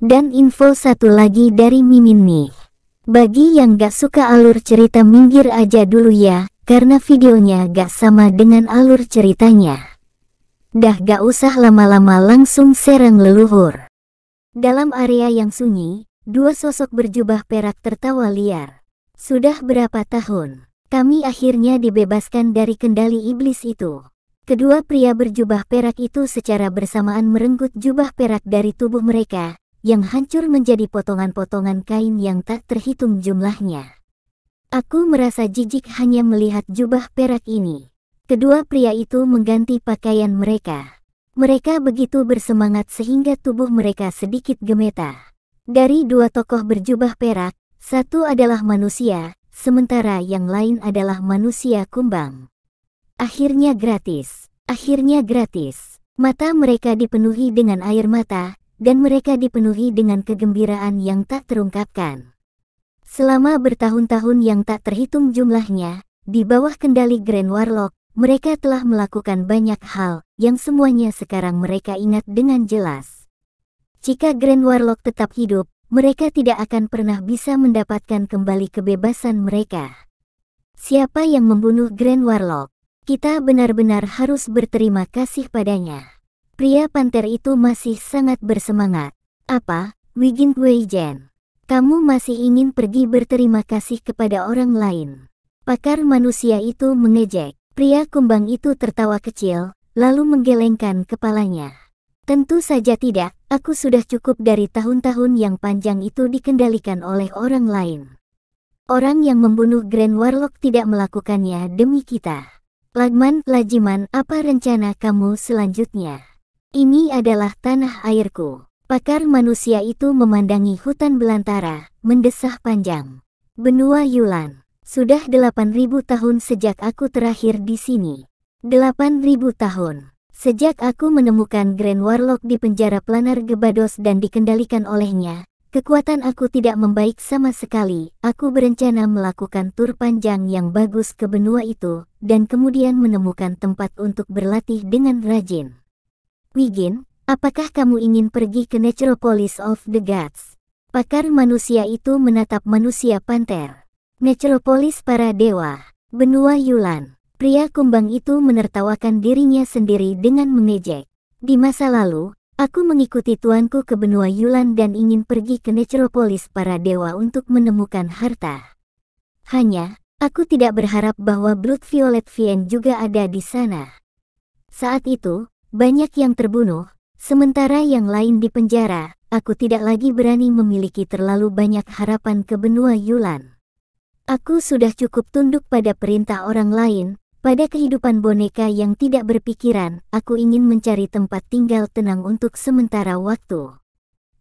Dan info satu lagi dari Mimin nih. Bagi yang gak suka alur cerita minggir aja dulu ya, karena videonya gak sama dengan alur ceritanya. Dah gak usah lama-lama langsung serang leluhur. Dalam area yang sunyi, dua sosok berjubah perak tertawa liar. Sudah berapa tahun, kami akhirnya dibebaskan dari kendali iblis itu. Kedua pria berjubah perak itu secara bersamaan merenggut jubah perak dari tubuh mereka, yang hancur menjadi potongan-potongan kain yang tak terhitung jumlahnya. Aku merasa jijik hanya melihat jubah perak ini. Kedua pria itu mengganti pakaian mereka. Mereka begitu bersemangat sehingga tubuh mereka sedikit gemetar. Dari dua tokoh berjubah perak, satu adalah manusia, sementara yang lain adalah manusia kumbang. Akhirnya gratis, akhirnya gratis. Mata mereka dipenuhi dengan air mata, dan mereka dipenuhi dengan kegembiraan yang tak terungkapkan. Selama bertahun-tahun yang tak terhitung jumlahnya, di bawah kendali Grand Warlock, mereka telah melakukan banyak hal yang semuanya sekarang mereka ingat dengan jelas. Jika Grand Warlock tetap hidup, mereka tidak akan pernah bisa mendapatkan kembali kebebasan mereka. Siapa yang membunuh Grand Warlock? Kita benar-benar harus berterima kasih padanya. Pria panter itu masih sangat bersemangat. Apa, Wigin Weijen? Kamu masih ingin pergi berterima kasih kepada orang lain. Pakar manusia itu mengejek. Pria kumbang itu tertawa kecil, lalu menggelengkan kepalanya. Tentu saja tidak, aku sudah cukup dari tahun-tahun yang panjang itu dikendalikan oleh orang lain. Orang yang membunuh Grand Warlock tidak melakukannya demi kita. Lagman, Lajiman, apa rencana kamu selanjutnya? Ini adalah tanah airku. Pakar manusia itu memandangi hutan belantara, mendesah panjang. Benua Yulan, sudah 8.000 tahun sejak aku terakhir di sini. 8.000 tahun. Sejak aku menemukan Grand Warlock di penjara planar Gebados dan dikendalikan olehnya, kekuatan aku tidak membaik sama sekali. Aku berencana melakukan tur panjang yang bagus ke benua itu, dan kemudian menemukan tempat untuk berlatih dengan rajin. Wigin, apakah kamu ingin pergi ke Necropolis of the Gods? Pakar manusia itu menatap manusia panter. Necropolis para dewa, benua Yulan. Pria kumbang itu menertawakan dirinya sendiri dengan mengejek. Di masa lalu, aku mengikuti tuanku ke benua Yulan dan ingin pergi ke Necropolis para dewa untuk menemukan harta. Hanya, aku tidak berharap bahwa Blood Violet Vien juga ada di sana. Saat itu, banyak yang terbunuh, sementara yang lain dipenjara. Aku tidak lagi berani memiliki terlalu banyak harapan ke benua Yulan. Aku sudah cukup tunduk pada perintah orang lain, pada kehidupan boneka yang tidak berpikiran, aku ingin mencari tempat tinggal tenang untuk sementara waktu.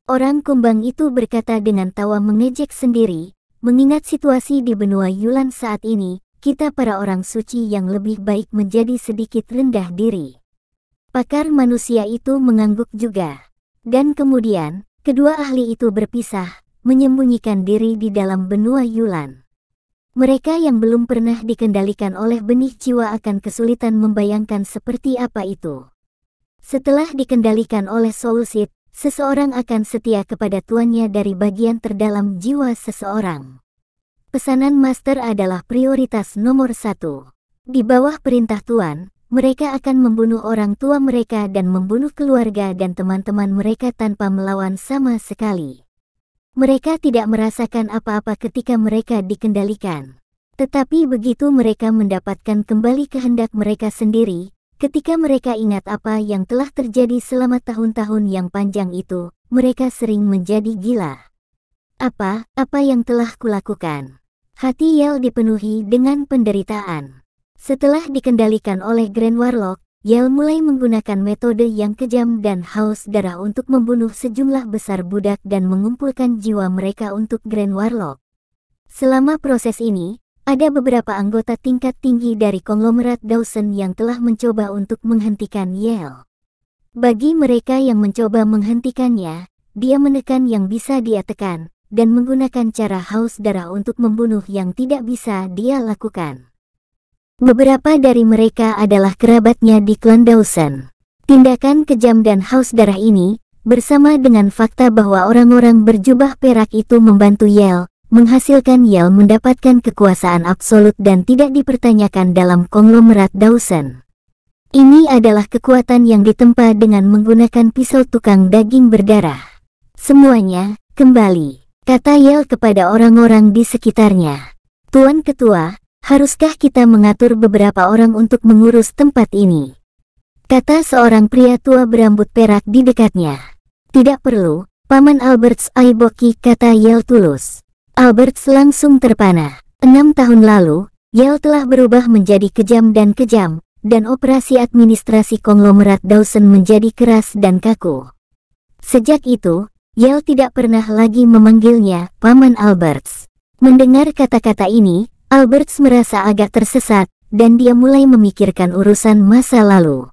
Orang kumbang itu berkata dengan tawa mengejek sendiri, mengingat situasi di benua Yulan saat ini, kita para orang suci yang lebih baik menjadi sedikit rendah diri. Pakar manusia itu mengangguk juga. Dan kemudian, kedua ahli itu berpisah, menyembunyikan diri di dalam benua Yulan. Mereka yang belum pernah dikendalikan oleh benih jiwa akan kesulitan membayangkan seperti apa itu. Setelah dikendalikan oleh Solusit, seseorang akan setia kepada tuannya dari bagian terdalam jiwa seseorang. Pesanan master adalah prioritas nomor satu. Di bawah perintah tuan, mereka akan membunuh orang tua mereka dan membunuh keluarga dan teman-teman mereka tanpa melawan sama sekali. Mereka tidak merasakan apa-apa ketika mereka dikendalikan. Tetapi begitu mereka mendapatkan kembali kehendak mereka sendiri, ketika mereka ingat apa yang telah terjadi selama tahun-tahun yang panjang itu, mereka sering menjadi gila. Apa, apa yang telah kulakukan? Hati Yel dipenuhi dengan penderitaan. Setelah dikendalikan oleh Grand Warlock, Yel mulai menggunakan metode yang kejam dan haus darah untuk membunuh sejumlah besar budak dan mengumpulkan jiwa mereka untuk Grand Warlock. Selama proses ini, ada beberapa anggota tingkat tinggi dari konglomerat Dawson yang telah mencoba untuk menghentikan Yel. Bagi mereka yang mencoba menghentikannya, dia menekan yang bisa dia tekan, dan menggunakan cara haus darah untuk membunuh yang tidak bisa dia lakukan. Beberapa dari mereka adalah kerabatnya di klan Dawson. Tindakan kejam dan haus darah ini, bersama dengan fakta bahwa orang-orang berjubah perak itu membantu Yel, menghasilkan Yel mendapatkan kekuasaan absolut dan tidak dipertanyakan dalam konglomerat Dawson. Ini adalah kekuatan yang ditempa dengan menggunakan pisau tukang daging berdarah. Semuanya, kembali, kata Yel kepada orang-orang di sekitarnya. Tuan Ketua, Haruskah kita mengatur beberapa orang untuk mengurus tempat ini? Kata seorang pria tua berambut perak di dekatnya. Tidak perlu, Paman Alberts Aiboki kata Yel tulus. Alberts langsung terpana. Enam tahun lalu, Yel telah berubah menjadi kejam dan kejam, dan operasi administrasi konglomerat Dawson menjadi keras dan kaku. Sejak itu, Yel tidak pernah lagi memanggilnya Paman Alberts. Mendengar kata-kata ini, Alberts merasa agak tersesat, dan dia mulai memikirkan urusan masa lalu.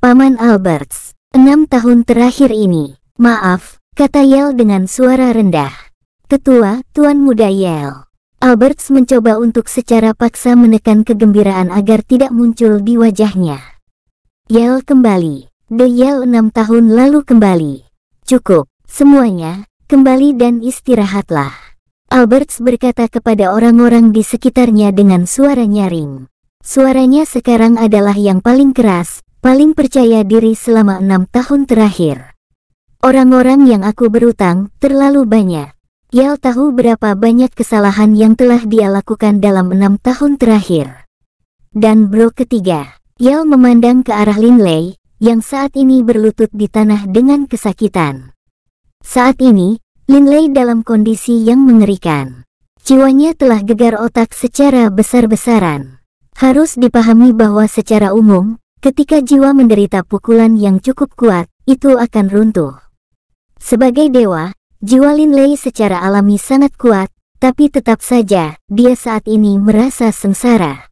Paman Alberts, enam tahun terakhir ini, maaf, kata Yel dengan suara rendah. Ketua, Tuan Muda Yel. Alberts mencoba untuk secara paksa menekan kegembiraan agar tidak muncul di wajahnya. Yel kembali. The Yel enam tahun lalu kembali. Cukup, semuanya, kembali dan istirahatlah. Alberts berkata kepada orang-orang di sekitarnya dengan suara nyaring. Suaranya sekarang adalah yang paling keras, paling percaya diri selama enam tahun terakhir. Orang-orang yang aku berutang terlalu banyak. Yal tahu berapa banyak kesalahan yang telah dia lakukan dalam enam tahun terakhir. Dan bro ketiga, Yal memandang ke arah Linley, yang saat ini berlutut di tanah dengan kesakitan. Saat ini, Lin Lei dalam kondisi yang mengerikan. Jiwanya telah gegar otak secara besar-besaran. Harus dipahami bahwa secara umum, ketika jiwa menderita pukulan yang cukup kuat, itu akan runtuh. Sebagai dewa, jiwa Lin Lei secara alami sangat kuat, tapi tetap saja, dia saat ini merasa sengsara.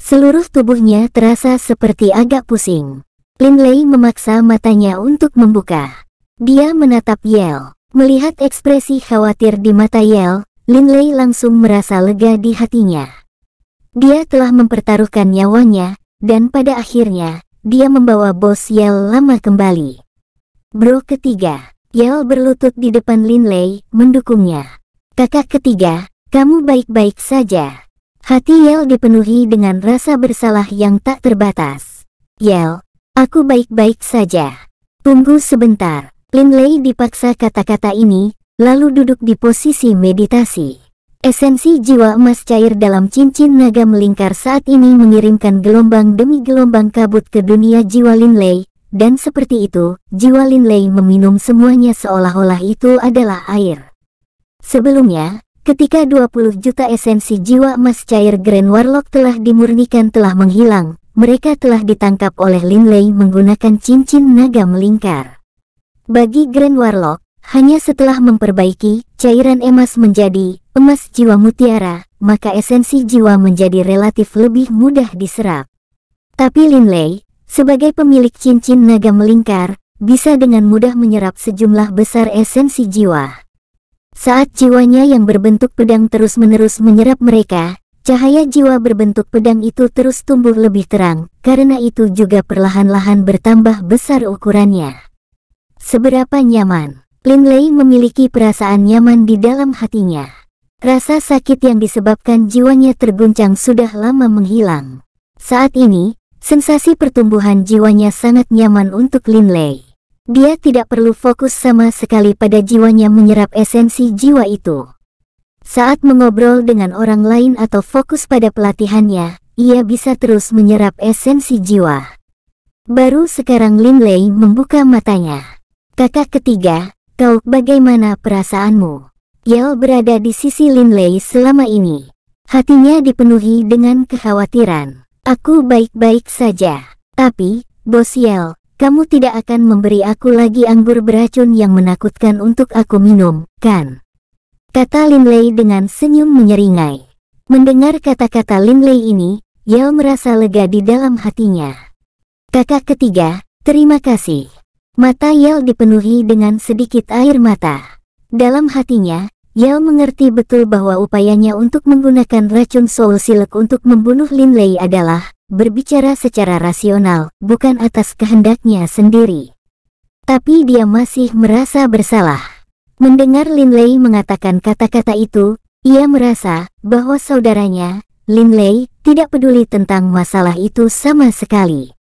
Seluruh tubuhnya terasa seperti agak pusing. Lin Lei memaksa matanya untuk membuka. Dia menatap Yel. Melihat ekspresi khawatir di mata Yel, Linley langsung merasa lega di hatinya. Dia telah mempertaruhkan nyawanya, dan pada akhirnya, dia membawa bos Yel lama kembali. Bro ketiga, Yel berlutut di depan Linley, mendukungnya. Kakak ketiga, kamu baik-baik saja. Hati Yel dipenuhi dengan rasa bersalah yang tak terbatas. Yel, aku baik-baik saja. Tunggu sebentar, Lei dipaksa kata-kata ini, lalu duduk di posisi meditasi. Esensi jiwa emas cair dalam cincin naga melingkar saat ini mengirimkan gelombang demi gelombang kabut ke dunia jiwa Lei dan seperti itu, jiwa Lei meminum semuanya seolah-olah itu adalah air. Sebelumnya, ketika 20 juta esensi jiwa emas cair Grand Warlock telah dimurnikan telah menghilang, mereka telah ditangkap oleh Lei menggunakan cincin naga melingkar. Bagi Grand Warlock, hanya setelah memperbaiki cairan emas menjadi emas jiwa mutiara, maka esensi jiwa menjadi relatif lebih mudah diserap. Tapi Lin Lei, sebagai pemilik cincin naga melingkar, bisa dengan mudah menyerap sejumlah besar esensi jiwa. Saat jiwanya yang berbentuk pedang terus-menerus menyerap mereka, cahaya jiwa berbentuk pedang itu terus tumbuh lebih terang, karena itu juga perlahan-lahan bertambah besar ukurannya. Seberapa nyaman, Lin Lei memiliki perasaan nyaman di dalam hatinya. Rasa sakit yang disebabkan jiwanya terguncang sudah lama menghilang. Saat ini, sensasi pertumbuhan jiwanya sangat nyaman untuk Lin Lei. Dia tidak perlu fokus sama sekali pada jiwanya menyerap esensi jiwa itu. Saat mengobrol dengan orang lain atau fokus pada pelatihannya, ia bisa terus menyerap esensi jiwa. Baru sekarang Lin Lei membuka matanya. Kakak ketiga, kau bagaimana perasaanmu? Yao berada di sisi Lin Lei selama ini. Hatinya dipenuhi dengan kekhawatiran. Aku baik-baik saja. Tapi, Bos Yao, kamu tidak akan memberi aku lagi anggur beracun yang menakutkan untuk aku minum, kan? Kata Lin Lei dengan senyum menyeringai. Mendengar kata-kata Lin Lei ini, Yao merasa lega di dalam hatinya. Kakak ketiga, terima kasih. Mata Yel dipenuhi dengan sedikit air mata. Dalam hatinya, Yel mengerti betul bahwa upayanya untuk menggunakan racun Soul Silk untuk membunuh Lin Lei adalah berbicara secara rasional, bukan atas kehendaknya sendiri. Tapi dia masih merasa bersalah. Mendengar Lin Lei mengatakan kata-kata itu, ia merasa bahwa saudaranya, Lin Lei, tidak peduli tentang masalah itu sama sekali.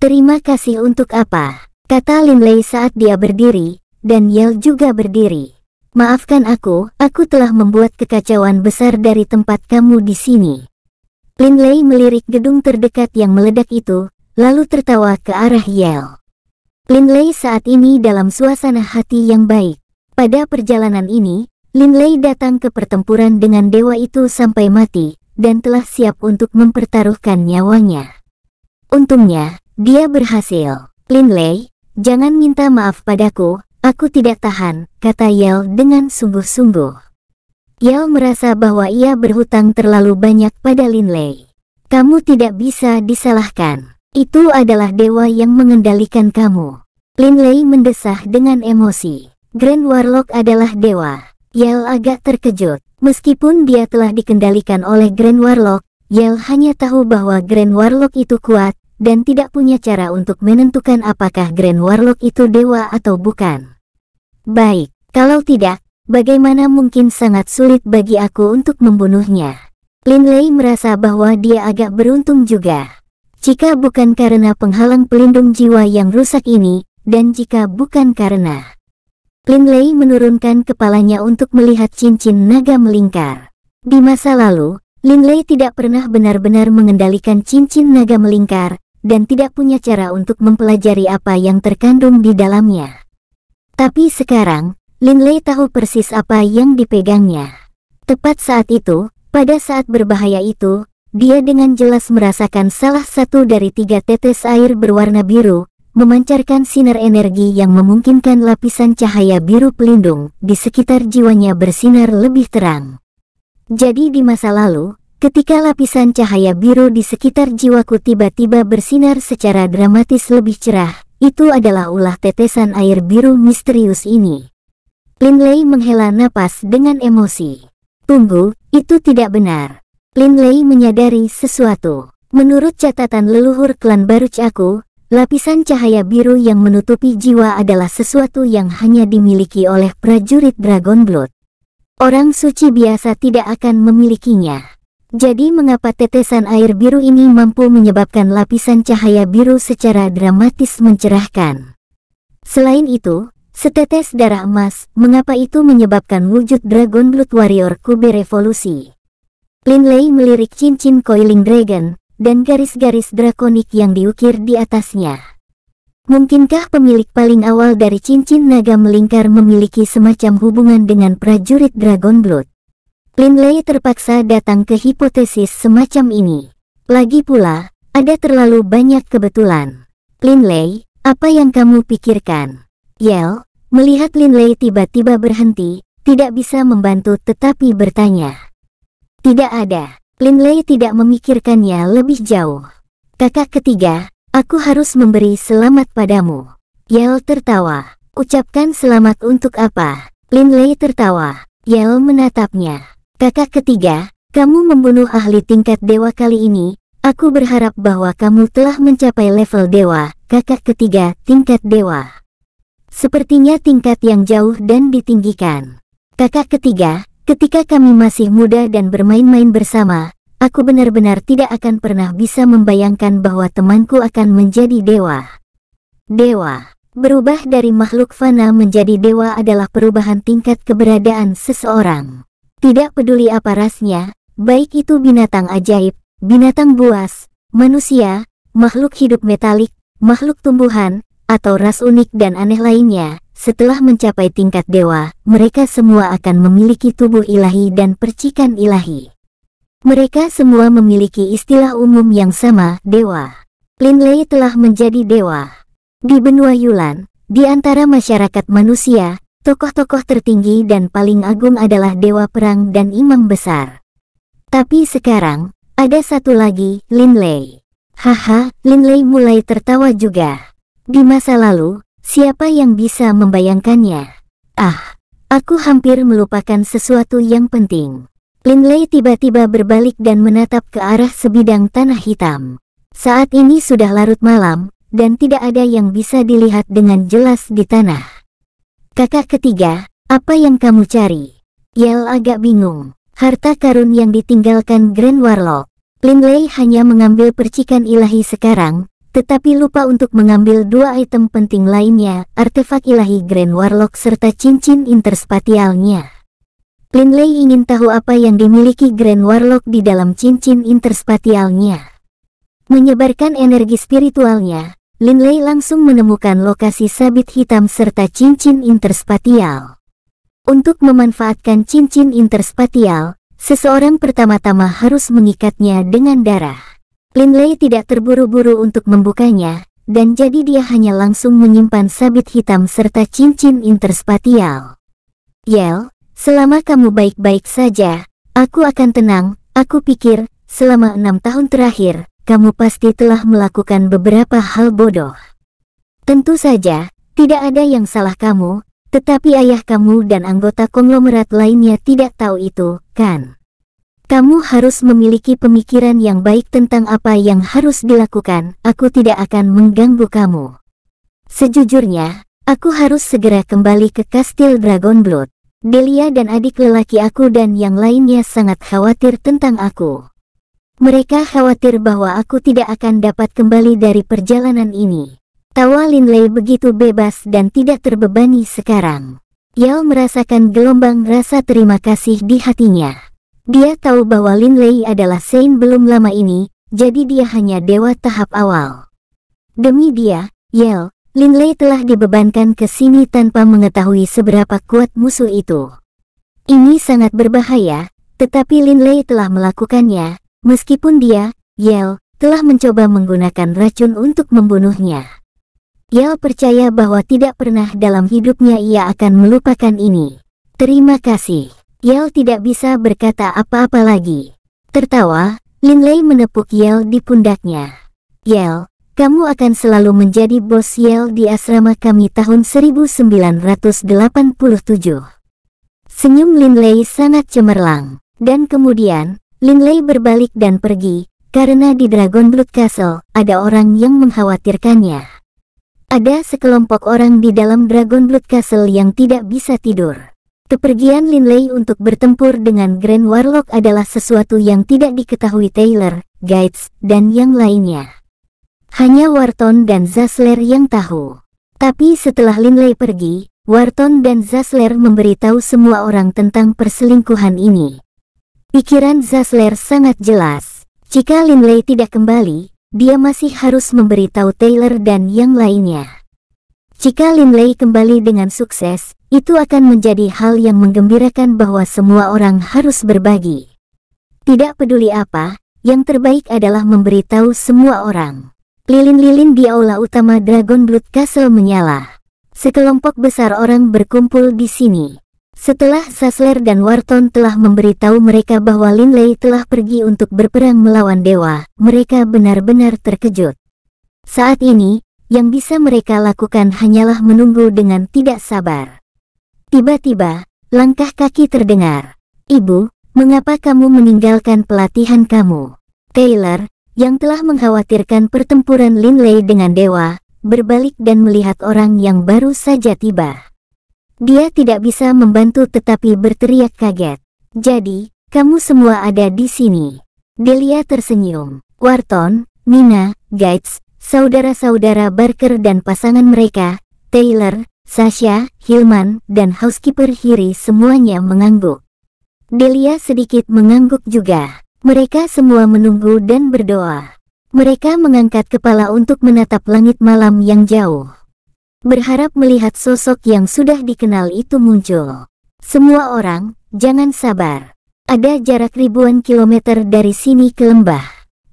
Terima kasih untuk apa? kata Linley saat dia berdiri, dan Yel juga berdiri. Maafkan aku, aku telah membuat kekacauan besar dari tempat kamu di sini. Lin Lei melirik gedung terdekat yang meledak itu, lalu tertawa ke arah Yel. Lei saat ini dalam suasana hati yang baik. Pada perjalanan ini, Lin Lei datang ke pertempuran dengan dewa itu sampai mati, dan telah siap untuk mempertaruhkan nyawanya. Untungnya, dia berhasil. Linley, Jangan minta maaf padaku, aku tidak tahan, kata Yel dengan sungguh-sungguh. Yel merasa bahwa ia berhutang terlalu banyak pada Linley. Kamu tidak bisa disalahkan. Itu adalah dewa yang mengendalikan kamu. Linley mendesah dengan emosi. Grand Warlock adalah dewa. Yel agak terkejut. Meskipun dia telah dikendalikan oleh Grand Warlock, Yel hanya tahu bahwa Grand Warlock itu kuat, dan tidak punya cara untuk menentukan apakah Grand Warlock itu dewa atau bukan. Baik, kalau tidak, bagaimana mungkin sangat sulit bagi aku untuk membunuhnya. Lin Lei merasa bahwa dia agak beruntung juga. Jika bukan karena penghalang pelindung jiwa yang rusak ini, dan jika bukan karena... Lin Lei menurunkan kepalanya untuk melihat cincin naga melingkar. Di masa lalu, Lin Lei tidak pernah benar-benar mengendalikan cincin naga melingkar, dan tidak punya cara untuk mempelajari apa yang terkandung di dalamnya. Tapi sekarang, Lin Lei tahu persis apa yang dipegangnya. Tepat saat itu, pada saat berbahaya itu, dia dengan jelas merasakan salah satu dari tiga tetes air berwarna biru, memancarkan sinar energi yang memungkinkan lapisan cahaya biru pelindung di sekitar jiwanya bersinar lebih terang. Jadi di masa lalu, Ketika lapisan cahaya biru di sekitar jiwaku tiba-tiba bersinar secara dramatis lebih cerah, itu adalah ulah tetesan air biru misterius ini. Linley menghela napas dengan emosi. Tunggu, itu tidak benar. Linley menyadari sesuatu. Menurut catatan leluhur klan Baruch aku, lapisan cahaya biru yang menutupi jiwa adalah sesuatu yang hanya dimiliki oleh prajurit Dragon Blood. Orang suci biasa tidak akan memilikinya. Jadi mengapa tetesan air biru ini mampu menyebabkan lapisan cahaya biru secara dramatis mencerahkan? Selain itu, setetes darah emas, mengapa itu menyebabkan wujud Dragon Blood Warrior Kube Revolusi? Linley melirik cincin coiling dragon, dan garis-garis drakonik yang diukir di atasnya. Mungkinkah pemilik paling awal dari cincin naga melingkar memiliki semacam hubungan dengan prajurit Dragon Blood? Linley terpaksa datang ke hipotesis semacam ini. Lagi pula, ada terlalu banyak kebetulan. Linley, apa yang kamu pikirkan? Yel, melihat Linley tiba-tiba berhenti, tidak bisa membantu tetapi bertanya. Tidak ada, Linley tidak memikirkannya lebih jauh. Kakak ketiga, aku harus memberi selamat padamu. Yel tertawa. Ucapkan selamat untuk apa? Linley tertawa. Yel menatapnya. Kakak ketiga, kamu membunuh ahli tingkat dewa kali ini. Aku berharap bahwa kamu telah mencapai level dewa, kakak ketiga tingkat dewa. Sepertinya tingkat yang jauh dan ditinggikan. Kakak ketiga, ketika kami masih muda dan bermain-main bersama, aku benar-benar tidak akan pernah bisa membayangkan bahwa temanku akan menjadi dewa. Dewa, berubah dari makhluk fana menjadi dewa adalah perubahan tingkat keberadaan seseorang. Tidak peduli apa rasnya, baik itu binatang ajaib, binatang buas, manusia, makhluk hidup metalik, makhluk tumbuhan, atau ras unik dan aneh lainnya, setelah mencapai tingkat dewa, mereka semua akan memiliki tubuh ilahi dan percikan ilahi. Mereka semua memiliki istilah umum yang sama, dewa. Linlei telah menjadi dewa. Di benua Yulan, di antara masyarakat manusia, Tokoh-tokoh tertinggi dan paling agung adalah Dewa Perang dan Imam Besar. Tapi sekarang, ada satu lagi, Lin Lei. Haha, Lin Lei mulai tertawa juga. Di masa lalu, siapa yang bisa membayangkannya? Ah, aku hampir melupakan sesuatu yang penting. Lin Lei tiba-tiba berbalik dan menatap ke arah sebidang tanah hitam. Saat ini sudah larut malam, dan tidak ada yang bisa dilihat dengan jelas di tanah. Kakak ketiga, apa yang kamu cari? Yel agak bingung. Harta karun yang ditinggalkan Grand Warlock. Linley hanya mengambil percikan ilahi sekarang, tetapi lupa untuk mengambil dua item penting lainnya, artefak ilahi Grand Warlock serta cincin interspatialnya. Linley ingin tahu apa yang dimiliki Grand Warlock di dalam cincin interspatialnya. Menyebarkan energi spiritualnya, Lin Lei langsung menemukan lokasi sabit hitam serta cincin interspatial. Untuk memanfaatkan cincin interspatial, seseorang pertama-tama harus mengikatnya dengan darah. Lin Lei tidak terburu-buru untuk membukanya, dan jadi dia hanya langsung menyimpan sabit hitam serta cincin interspatial. Yel, selama kamu baik-baik saja, aku akan tenang, aku pikir, selama enam tahun terakhir, kamu pasti telah melakukan beberapa hal bodoh. Tentu saja, tidak ada yang salah kamu, tetapi ayah kamu dan anggota konglomerat lainnya tidak tahu itu, kan? Kamu harus memiliki pemikiran yang baik tentang apa yang harus dilakukan, aku tidak akan mengganggu kamu. Sejujurnya, aku harus segera kembali ke kastil Dragon Blood. Delia dan adik lelaki aku dan yang lainnya sangat khawatir tentang aku. Mereka khawatir bahwa aku tidak akan dapat kembali dari perjalanan ini. Tawa Lei begitu bebas dan tidak terbebani sekarang. Yao merasakan gelombang rasa terima kasih di hatinya. Dia tahu bahwa Lin Lei adalah Saint belum lama ini, jadi dia hanya dewa tahap awal. Demi dia, Yao, Lei telah dibebankan ke sini tanpa mengetahui seberapa kuat musuh itu. Ini sangat berbahaya, tetapi Lin Lei telah melakukannya, Meskipun dia, Yel, telah mencoba menggunakan racun untuk membunuhnya. Yel percaya bahwa tidak pernah dalam hidupnya ia akan melupakan ini. Terima kasih. Yel tidak bisa berkata apa-apa lagi. Tertawa, Lin Lei menepuk Yel di pundaknya. Yel, kamu akan selalu menjadi bos Yel di asrama kami tahun 1987. Senyum Lin Lei sangat cemerlang. Dan kemudian, Linley berbalik dan pergi, karena di Dragon Blood Castle, ada orang yang mengkhawatirkannya. Ada sekelompok orang di dalam Dragon Blood Castle yang tidak bisa tidur. Kepergian Linley untuk bertempur dengan Grand Warlock adalah sesuatu yang tidak diketahui Taylor, Gates, dan yang lainnya. Hanya Warton dan Zasler yang tahu. Tapi setelah Linley pergi, Warton dan Zasler memberitahu semua orang tentang perselingkuhan ini. Pikiran Zasler sangat jelas. Jika Linley tidak kembali, dia masih harus memberitahu Taylor dan yang lainnya. Jika Linley kembali dengan sukses, itu akan menjadi hal yang menggembirakan bahwa semua orang harus berbagi. Tidak peduli apa, yang terbaik adalah memberitahu semua orang. Lilin-lilin di aula utama Dragon Blood Castle menyala. Sekelompok besar orang berkumpul di sini. Setelah Sasler dan Warton telah memberitahu mereka bahwa Linley telah pergi untuk berperang melawan dewa, mereka benar-benar terkejut. Saat ini, yang bisa mereka lakukan hanyalah menunggu dengan tidak sabar. Tiba-tiba, langkah kaki terdengar. Ibu, mengapa kamu meninggalkan pelatihan kamu? Taylor, yang telah mengkhawatirkan pertempuran Linley dengan dewa, berbalik dan melihat orang yang baru saja tiba. Dia tidak bisa membantu tetapi berteriak kaget. Jadi, kamu semua ada di sini. Delia tersenyum. Warton, Nina, Gates, saudara-saudara Barker dan pasangan mereka, Taylor, Sasha, Hillman, dan housekeeper Hiri semuanya mengangguk. Delia sedikit mengangguk juga. Mereka semua menunggu dan berdoa. Mereka mengangkat kepala untuk menatap langit malam yang jauh berharap melihat sosok yang sudah dikenal itu muncul. Semua orang, jangan sabar. Ada jarak ribuan kilometer dari sini ke lembah.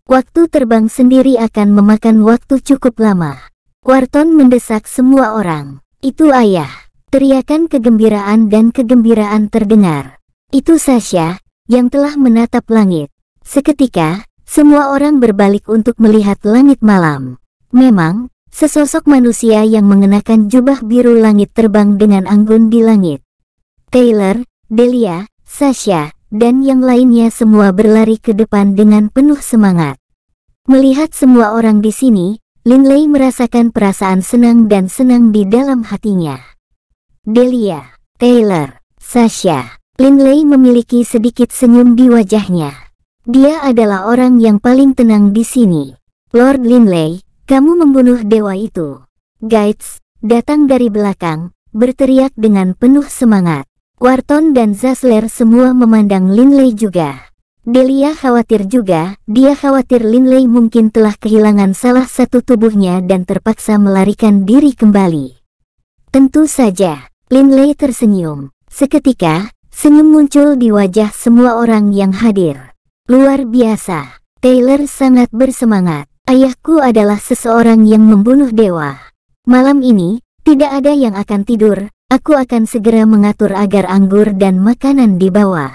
Waktu terbang sendiri akan memakan waktu cukup lama. Wharton mendesak semua orang. Itu ayah. Teriakan kegembiraan dan kegembiraan terdengar. Itu Sasha, yang telah menatap langit. Seketika, semua orang berbalik untuk melihat langit malam. Memang, Sesosok manusia yang mengenakan jubah biru langit terbang dengan anggun di langit. Taylor, Delia, Sasha, dan yang lainnya semua berlari ke depan dengan penuh semangat. Melihat semua orang di sini, Linley merasakan perasaan senang dan senang di dalam hatinya. Delia, Taylor, Sasha, Linley memiliki sedikit senyum di wajahnya. Dia adalah orang yang paling tenang di sini. Lord Linley, kamu membunuh dewa itu. Gates, datang dari belakang, berteriak dengan penuh semangat. Warton dan Zasler semua memandang Linley juga. Delia khawatir juga, dia khawatir Linley mungkin telah kehilangan salah satu tubuhnya dan terpaksa melarikan diri kembali. Tentu saja, Linley tersenyum. Seketika, senyum muncul di wajah semua orang yang hadir. Luar biasa, Taylor sangat bersemangat. Ayahku adalah seseorang yang membunuh dewa. Malam ini, tidak ada yang akan tidur, aku akan segera mengatur agar anggur dan makanan di bawah.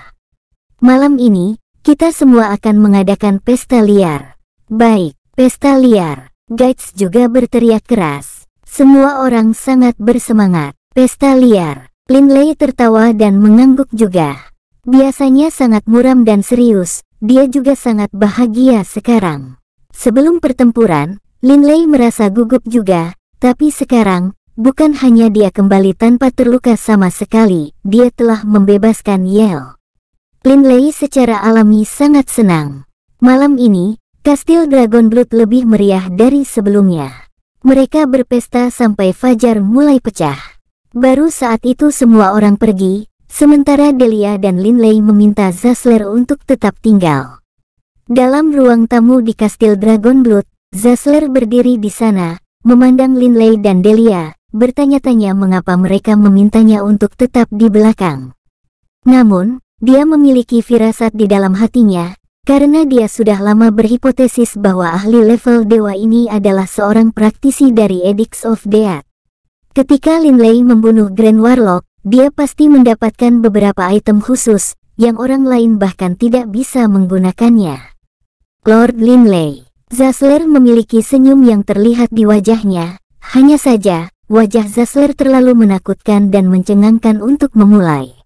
Malam ini, kita semua akan mengadakan pesta liar. Baik, pesta liar. Gates juga berteriak keras. Semua orang sangat bersemangat. Pesta liar. Linley tertawa dan mengangguk juga. Biasanya sangat muram dan serius, dia juga sangat bahagia sekarang. Sebelum pertempuran, Lin Lei merasa gugup juga, tapi sekarang, bukan hanya dia kembali tanpa terluka sama sekali, dia telah membebaskan Yel. Lei secara alami sangat senang. Malam ini, kastil Dragon Blood lebih meriah dari sebelumnya. Mereka berpesta sampai fajar mulai pecah. Baru saat itu semua orang pergi, sementara Delia dan Lin Lei meminta Zasler untuk tetap tinggal. Dalam ruang tamu di Kastil Dragon Dragonblood, Zasler berdiri di sana, memandang Linley dan Delia, bertanya-tanya mengapa mereka memintanya untuk tetap di belakang. Namun, dia memiliki firasat di dalam hatinya, karena dia sudah lama berhipotesis bahwa ahli level dewa ini adalah seorang praktisi dari Edicts of Death. Ketika Linley membunuh Grand Warlock, dia pasti mendapatkan beberapa item khusus, yang orang lain bahkan tidak bisa menggunakannya. Lord Linley. Zasler memiliki senyum yang terlihat di wajahnya, hanya saja, wajah Zasler terlalu menakutkan dan mencengangkan untuk memulai.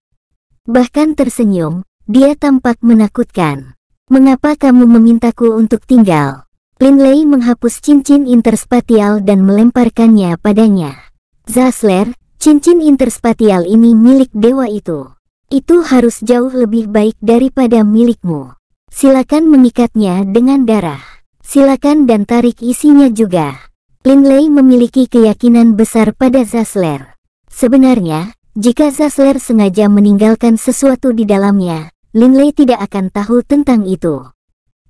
Bahkan tersenyum, dia tampak menakutkan. Mengapa kamu memintaku untuk tinggal? Linley menghapus cincin interspatial dan melemparkannya padanya. Zasler, cincin interspatial ini milik dewa itu. Itu harus jauh lebih baik daripada milikmu. Silakan mengikatnya dengan darah. Silakan dan tarik isinya juga. Linley memiliki keyakinan besar pada Zasler. Sebenarnya, jika Zasler sengaja meninggalkan sesuatu di dalamnya, Linley tidak akan tahu tentang itu.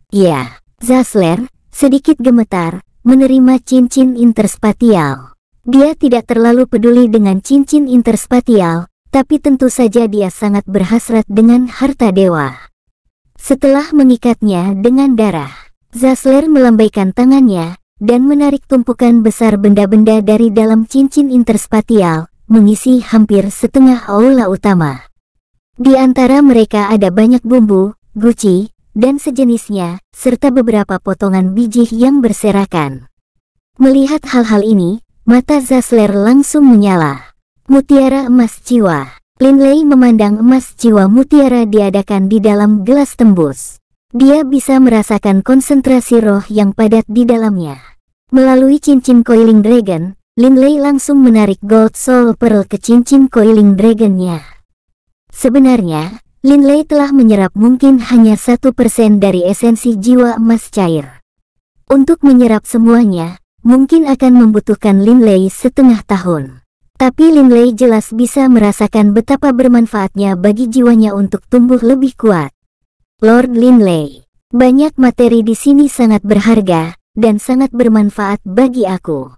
Ya, Zasler, sedikit gemetar, menerima cincin interspatial. Dia tidak terlalu peduli dengan cincin interspatial, tapi tentu saja dia sangat berhasrat dengan harta dewa. Setelah mengikatnya dengan darah, Zasler melambaikan tangannya dan menarik tumpukan besar benda-benda dari dalam cincin interspatial, mengisi hampir setengah aula utama. Di antara mereka ada banyak bumbu, guci, dan sejenisnya, serta beberapa potongan biji yang berserakan. Melihat hal-hal ini, mata Zasler langsung menyala. Mutiara emas jiwa. Linley memandang emas jiwa mutiara diadakan di dalam gelas tembus. Dia bisa merasakan konsentrasi roh yang padat di dalamnya. Melalui cincin coiling dragon, Linley langsung menarik gold soul pearl ke cincin coiling Dragon-nya. Sebenarnya, Linley telah menyerap mungkin hanya satu persen dari esensi jiwa emas cair. Untuk menyerap semuanya, mungkin akan membutuhkan Linley setengah tahun. Tapi Lin Lei jelas bisa merasakan betapa bermanfaatnya bagi jiwanya untuk tumbuh lebih kuat. Lord Lin Lei, banyak materi di sini sangat berharga dan sangat bermanfaat bagi aku.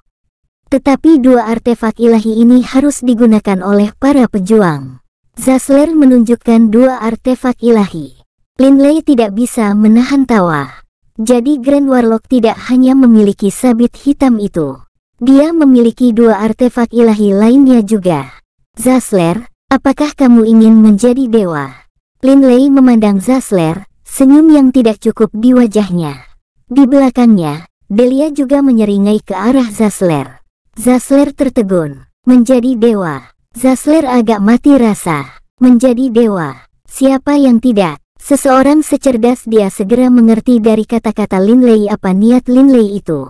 Tetapi dua artefak ilahi ini harus digunakan oleh para pejuang. Zasler menunjukkan dua artefak ilahi. Lin Lei tidak bisa menahan tawa. Jadi Grand Warlock tidak hanya memiliki sabit hitam itu. Dia memiliki dua artefak ilahi lainnya juga. Zasler, apakah kamu ingin menjadi dewa? Linley memandang Zasler, senyum yang tidak cukup di wajahnya. Di belakangnya, Delia juga menyeringai ke arah Zasler. Zasler tertegun, menjadi dewa. Zasler agak mati rasa, menjadi dewa. Siapa yang tidak? Seseorang secerdas dia segera mengerti dari kata-kata Linley apa niat Linley itu.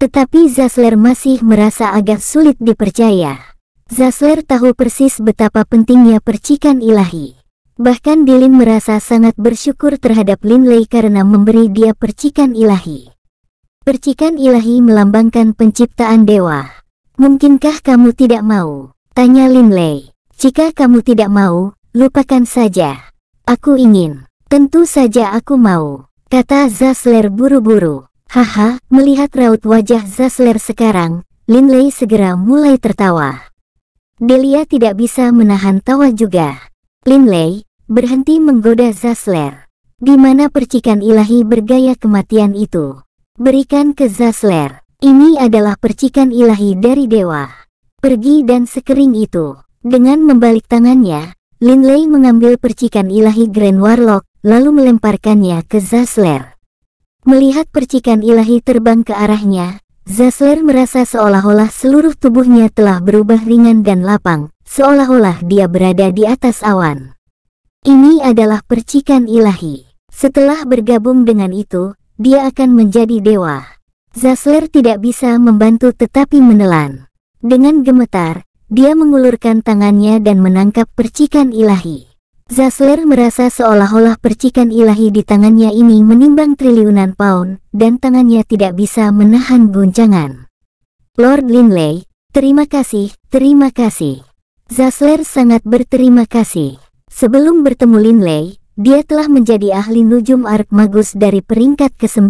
Tetapi Zasler masih merasa agak sulit dipercaya. Zasler tahu persis betapa pentingnya percikan ilahi. Bahkan Dilin merasa sangat bersyukur terhadap Linley karena memberi dia percikan ilahi. Percikan ilahi melambangkan penciptaan dewa. Mungkinkah kamu tidak mau? Tanya Linley. Jika kamu tidak mau, lupakan saja. Aku ingin. Tentu saja aku mau. Kata Zasler buru-buru. Haha, melihat raut wajah Zasler sekarang, Linley segera mulai tertawa. Delia tidak bisa menahan tawa juga. Linley, berhenti menggoda Zasler. Di mana percikan ilahi bergaya kematian itu? Berikan ke Zasler. Ini adalah percikan ilahi dari dewa. Pergi dan sekering itu. Dengan membalik tangannya, Linley mengambil percikan ilahi Grand Warlock, lalu melemparkannya ke Zasler. Melihat percikan ilahi terbang ke arahnya, Zasler merasa seolah-olah seluruh tubuhnya telah berubah ringan dan lapang, seolah-olah dia berada di atas awan. Ini adalah percikan ilahi. Setelah bergabung dengan itu, dia akan menjadi dewa. Zasler tidak bisa membantu tetapi menelan. Dengan gemetar, dia mengulurkan tangannya dan menangkap percikan ilahi. Zasler merasa seolah-olah percikan ilahi di tangannya ini menimbang triliunan pound, dan tangannya tidak bisa menahan guncangan. Lord Linley, terima kasih, terima kasih. Zasler sangat berterima kasih. Sebelum bertemu Linley, dia telah menjadi ahli nujum Ark Magus dari peringkat ke-9.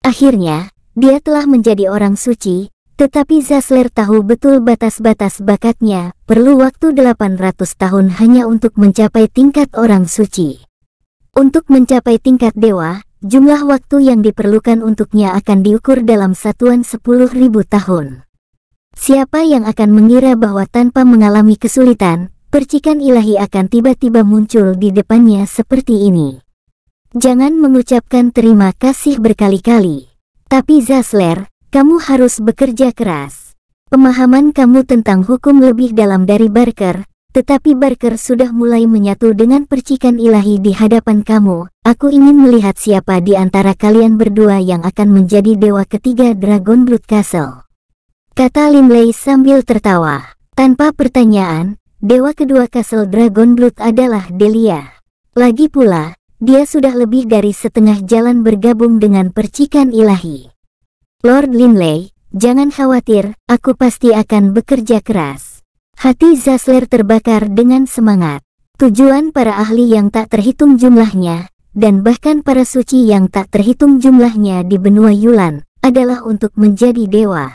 Akhirnya, dia telah menjadi orang suci, tetapi Zasler tahu betul batas-batas bakatnya, perlu waktu 800 tahun hanya untuk mencapai tingkat orang suci. Untuk mencapai tingkat dewa, jumlah waktu yang diperlukan untuknya akan diukur dalam satuan 10.000 tahun. Siapa yang akan mengira bahwa tanpa mengalami kesulitan, percikan ilahi akan tiba-tiba muncul di depannya seperti ini. Jangan mengucapkan terima kasih berkali-kali. Tapi Zasler, kamu harus bekerja keras. Pemahaman kamu tentang hukum lebih dalam dari Barker, tetapi Barker sudah mulai menyatu dengan percikan ilahi di hadapan kamu. Aku ingin melihat siapa di antara kalian berdua yang akan menjadi dewa ketiga Dragon Blood Castle. Kata Limley sambil tertawa. Tanpa pertanyaan, dewa kedua Castle Dragon Blood adalah Delia. Lagi pula, dia sudah lebih dari setengah jalan bergabung dengan percikan ilahi. Lord Linley, jangan khawatir, aku pasti akan bekerja keras. Hati Zasler terbakar dengan semangat. Tujuan para ahli yang tak terhitung jumlahnya, dan bahkan para suci yang tak terhitung jumlahnya di benua Yulan, adalah untuk menjadi dewa.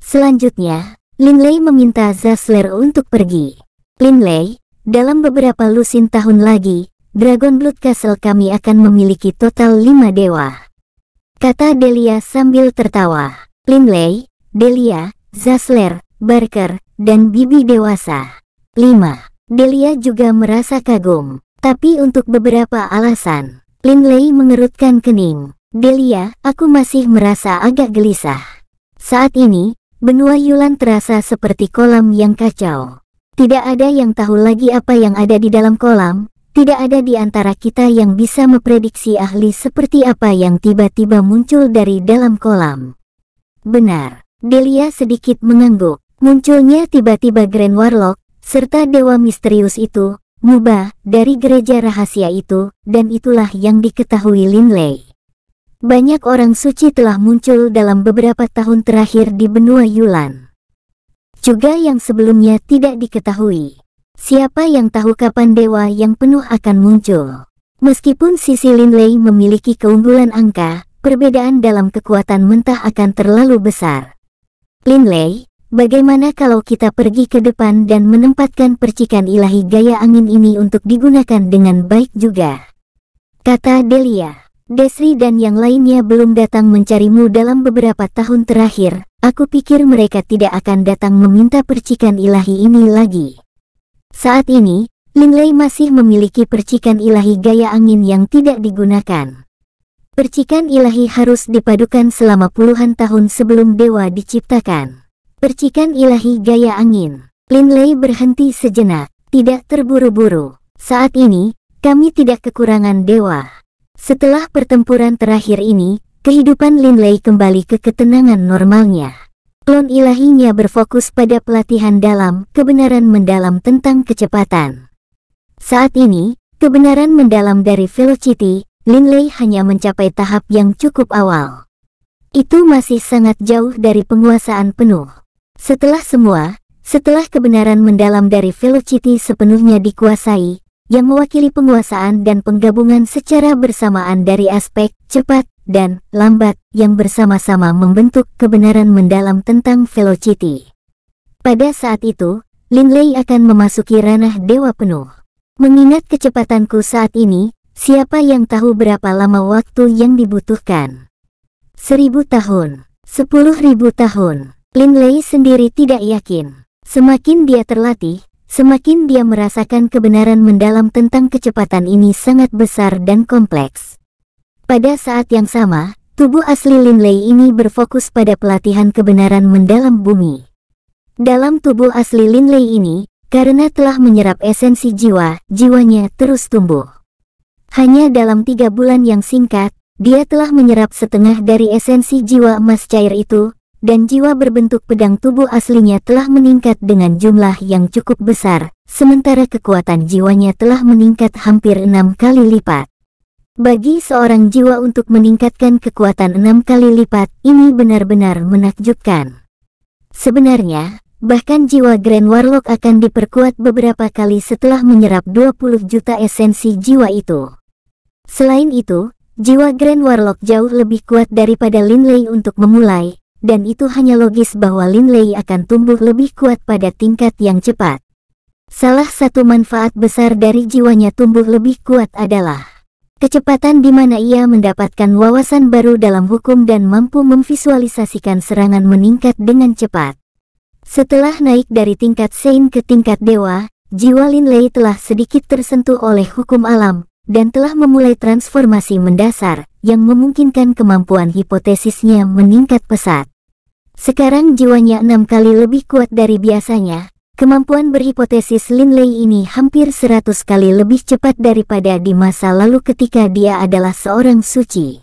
Selanjutnya, Linley meminta Zasler untuk pergi. Linley, dalam beberapa lusin tahun lagi, Dragon Blood Castle kami akan memiliki total lima dewa kata Delia sambil tertawa. Linley, Delia, Zasler, Barker, dan Bibi dewasa. 5. Delia juga merasa kagum, tapi untuk beberapa alasan. Linley mengerutkan kening. Delia, aku masih merasa agak gelisah. Saat ini, benua Yulan terasa seperti kolam yang kacau. Tidak ada yang tahu lagi apa yang ada di dalam kolam, tidak ada di antara kita yang bisa memprediksi ahli seperti apa yang tiba-tiba muncul dari dalam kolam. Benar, Delia sedikit mengangguk. Munculnya tiba-tiba Grand Warlock, serta dewa misterius itu, mubah dari gereja rahasia itu, dan itulah yang diketahui Linley. Banyak orang suci telah muncul dalam beberapa tahun terakhir di benua Yulan. Juga yang sebelumnya tidak diketahui. Siapa yang tahu kapan dewa yang penuh akan muncul? Meskipun sisi Lin Lei memiliki keunggulan angka, perbedaan dalam kekuatan mentah akan terlalu besar. Lin Lei, bagaimana kalau kita pergi ke depan dan menempatkan percikan ilahi gaya angin ini untuk digunakan dengan baik juga? Kata Delia. Desri dan yang lainnya belum datang mencarimu dalam beberapa tahun terakhir, aku pikir mereka tidak akan datang meminta percikan ilahi ini lagi. Saat ini, Lin Lei masih memiliki percikan ilahi gaya angin yang tidak digunakan. Percikan ilahi harus dipadukan selama puluhan tahun sebelum dewa diciptakan. Percikan ilahi gaya angin. Lin Lei berhenti sejenak, tidak terburu-buru. Saat ini, kami tidak kekurangan dewa. Setelah pertempuran terakhir ini, kehidupan Lin Lei kembali ke ketenangan normalnya klon ilahinya berfokus pada pelatihan dalam kebenaran mendalam tentang kecepatan. Saat ini, kebenaran mendalam dari Velocity, Linley hanya mencapai tahap yang cukup awal. Itu masih sangat jauh dari penguasaan penuh. Setelah semua, setelah kebenaran mendalam dari Velocity sepenuhnya dikuasai, yang mewakili penguasaan dan penggabungan secara bersamaan dari aspek cepat, dan lambat yang bersama-sama membentuk kebenaran mendalam tentang Velocity. Pada saat itu, Linley akan memasuki ranah dewa penuh. Mengingat kecepatanku saat ini, siapa yang tahu berapa lama waktu yang dibutuhkan. Seribu tahun, sepuluh ribu tahun, Linley sendiri tidak yakin. Semakin dia terlatih, semakin dia merasakan kebenaran mendalam tentang kecepatan ini sangat besar dan kompleks. Pada saat yang sama, tubuh asli Lin Lei ini berfokus pada pelatihan kebenaran mendalam bumi. Dalam tubuh asli Lin Lei ini, karena telah menyerap esensi jiwa, jiwanya terus tumbuh. Hanya dalam tiga bulan yang singkat, dia telah menyerap setengah dari esensi jiwa emas cair itu, dan jiwa berbentuk pedang tubuh aslinya telah meningkat dengan jumlah yang cukup besar, sementara kekuatan jiwanya telah meningkat hampir enam kali lipat. Bagi seorang jiwa untuk meningkatkan kekuatan enam kali lipat, ini benar-benar menakjubkan. Sebenarnya, bahkan jiwa Grand Warlock akan diperkuat beberapa kali setelah menyerap 20 juta esensi jiwa itu. Selain itu, jiwa Grand Warlock jauh lebih kuat daripada Lin Lei untuk memulai, dan itu hanya logis bahwa Lin Lei akan tumbuh lebih kuat pada tingkat yang cepat. Salah satu manfaat besar dari jiwanya tumbuh lebih kuat adalah Kecepatan di mana ia mendapatkan wawasan baru dalam hukum dan mampu memvisualisasikan serangan meningkat dengan cepat. Setelah naik dari tingkat Sein ke tingkat Dewa, jiwa Lin Lei telah sedikit tersentuh oleh hukum alam, dan telah memulai transformasi mendasar, yang memungkinkan kemampuan hipotesisnya meningkat pesat. Sekarang jiwanya enam kali lebih kuat dari biasanya, Kemampuan berhipotesis Lin Lei ini hampir seratus kali lebih cepat daripada di masa lalu ketika dia adalah seorang suci.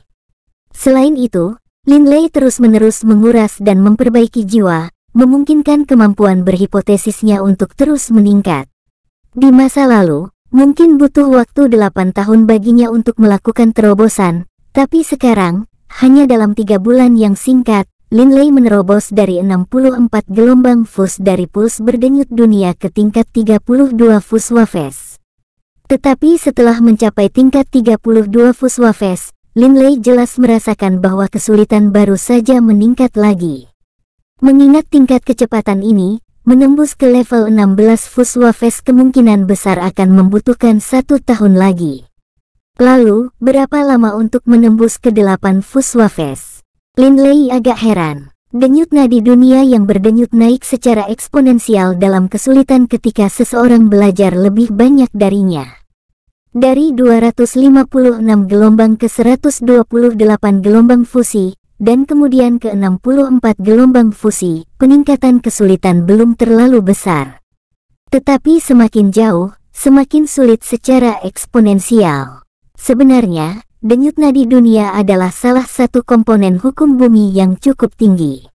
Selain itu, Lin Lei terus-menerus menguras dan memperbaiki jiwa, memungkinkan kemampuan berhipotesisnya untuk terus meningkat. Di masa lalu, mungkin butuh waktu delapan tahun baginya untuk melakukan terobosan, tapi sekarang, hanya dalam tiga bulan yang singkat, Lin Lei menerobos dari 64 gelombang fus dari puls berdenyut dunia ke tingkat 32 fus wafes. Tetapi setelah mencapai tingkat 32 fus wafes, Lei jelas merasakan bahwa kesulitan baru saja meningkat lagi. Mengingat tingkat kecepatan ini, menembus ke level 16 fus wafes kemungkinan besar akan membutuhkan satu tahun lagi. Lalu, berapa lama untuk menembus ke 8 fus wafes? Lin Lei agak heran. Denyut nadi dunia yang berdenyut naik secara eksponensial dalam kesulitan ketika seseorang belajar lebih banyak darinya. Dari 256 gelombang ke 128 gelombang fusi, dan kemudian ke 64 gelombang fusi, peningkatan kesulitan belum terlalu besar. Tetapi semakin jauh, semakin sulit secara eksponensial. Sebenarnya, denyut nadi dunia adalah salah satu komponen hukum bumi yang cukup tinggi.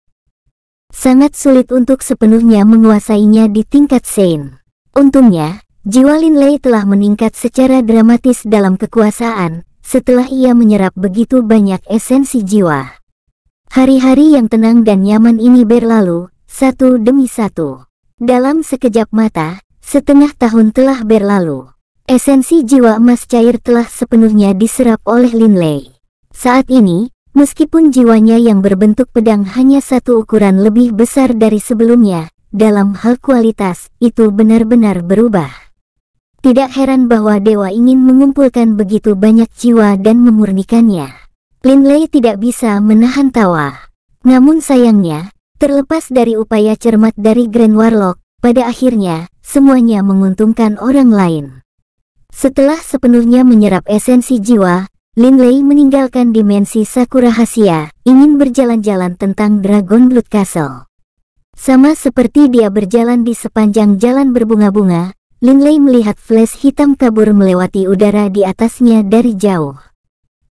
Sangat sulit untuk sepenuhnya menguasainya di tingkat Sein. Untungnya, jiwa Lin Lei telah meningkat secara dramatis dalam kekuasaan, setelah ia menyerap begitu banyak esensi jiwa. Hari-hari yang tenang dan nyaman ini berlalu, satu demi satu. Dalam sekejap mata, setengah tahun telah berlalu. Esensi jiwa emas cair telah sepenuhnya diserap oleh Lin Lei. Saat ini, meskipun jiwanya yang berbentuk pedang hanya satu ukuran lebih besar dari sebelumnya, dalam hal kualitas, itu benar-benar berubah. Tidak heran bahwa dewa ingin mengumpulkan begitu banyak jiwa dan memurnikannya. Lin Lei tidak bisa menahan tawa. Namun sayangnya, terlepas dari upaya cermat dari Grand Warlock, pada akhirnya, semuanya menguntungkan orang lain. Setelah sepenuhnya menyerap esensi jiwa, Lin Lei meninggalkan dimensi Sakura Hasia, ingin berjalan-jalan tentang Dragon Blood Castle. Sama seperti dia berjalan di sepanjang jalan berbunga-bunga, Lin Lei melihat flash hitam kabur melewati udara di atasnya dari jauh.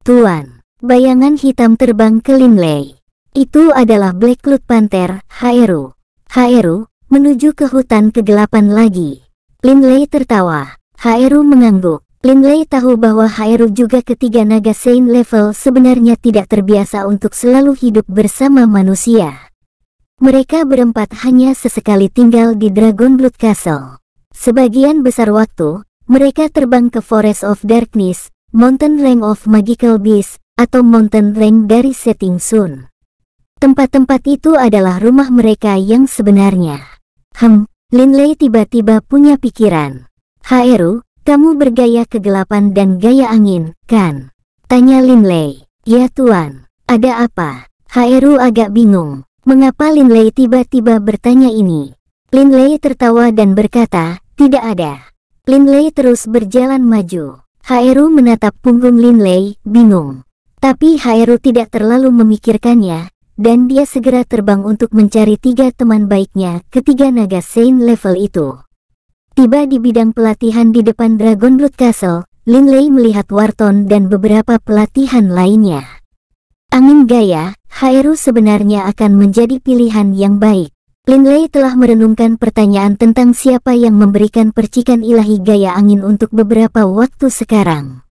Tuan, bayangan hitam terbang ke Lin Lei. Itu adalah Black Cloud Panther, Haeru. Haeru, menuju ke hutan kegelapan lagi. Lin Lei tertawa. Haeru mengangguk. Linley tahu bahwa Haeru juga ketiga naga Saint level sebenarnya tidak terbiasa untuk selalu hidup bersama manusia. Mereka berempat hanya sesekali tinggal di Dragon Blood Castle. Sebagian besar waktu, mereka terbang ke Forest of Darkness, Mountain Range of Magical Beasts, atau Mountain Range dari Setting Sun. Tempat-tempat itu adalah rumah mereka yang sebenarnya. Hem, Linley tiba-tiba punya pikiran. Haeru, kamu bergaya kegelapan dan gaya angin, kan? Tanya Lin Lei. Ya tuan, ada apa? Haeru agak bingung. Mengapa Lin Lei tiba-tiba bertanya ini? Lin Lei tertawa dan berkata, tidak ada. Lin Lei terus berjalan maju. Haeru menatap punggung Lin Lei, bingung. Tapi Haeru tidak terlalu memikirkannya, dan dia segera terbang untuk mencari tiga teman baiknya ketiga naga Saint level itu. Tiba di bidang pelatihan di depan Dragon Blood Castle, Lin Lei melihat Warton dan beberapa pelatihan lainnya. Angin gaya, Hairu sebenarnya akan menjadi pilihan yang baik. Lin Lei telah merenungkan pertanyaan tentang siapa yang memberikan percikan ilahi gaya angin untuk beberapa waktu sekarang.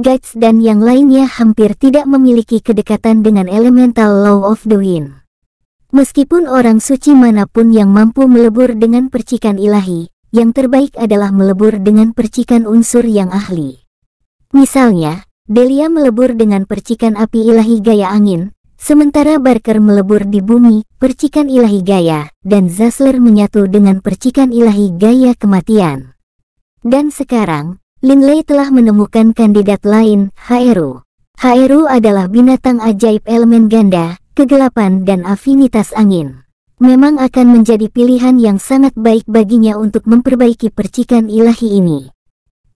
Gates dan yang lainnya hampir tidak memiliki kedekatan dengan elemental law of the wind. Meskipun orang suci manapun yang mampu melebur dengan percikan ilahi, yang terbaik adalah melebur dengan percikan unsur yang ahli. Misalnya, Delia melebur dengan percikan api ilahi gaya angin, sementara Barker melebur di bumi, percikan ilahi gaya, dan Zasler menyatu dengan percikan ilahi gaya kematian. Dan sekarang, Linley telah menemukan kandidat lain, Haeru. Haeru adalah binatang ajaib elemen ganda, kegelapan dan afinitas angin memang akan menjadi pilihan yang sangat baik baginya untuk memperbaiki percikan ilahi ini.